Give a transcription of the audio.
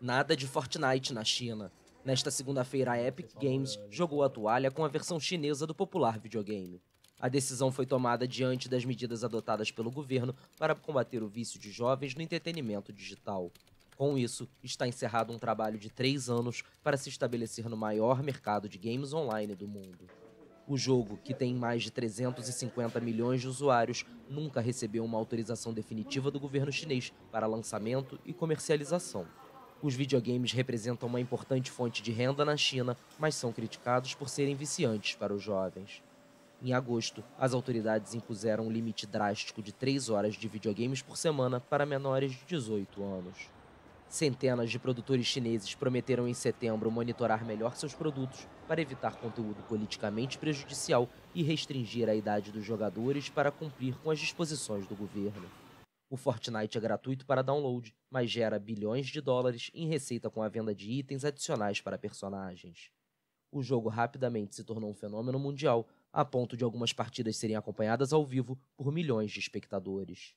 Nada de Fortnite na China. Nesta segunda-feira, a Epic Games jogou a toalha com a versão chinesa do popular videogame. A decisão foi tomada diante das medidas adotadas pelo governo para combater o vício de jovens no entretenimento digital. Com isso, está encerrado um trabalho de três anos para se estabelecer no maior mercado de games online do mundo. O jogo, que tem mais de 350 milhões de usuários, nunca recebeu uma autorização definitiva do governo chinês para lançamento e comercialização. Os videogames representam uma importante fonte de renda na China, mas são criticados por serem viciantes para os jovens. Em agosto, as autoridades impuseram um limite drástico de 3 horas de videogames por semana para menores de 18 anos. Centenas de produtores chineses prometeram em setembro monitorar melhor seus produtos para evitar conteúdo politicamente prejudicial e restringir a idade dos jogadores para cumprir com as disposições do governo. O Fortnite é gratuito para download, mas gera bilhões de dólares em receita com a venda de itens adicionais para personagens. O jogo rapidamente se tornou um fenômeno mundial, a ponto de algumas partidas serem acompanhadas ao vivo por milhões de espectadores.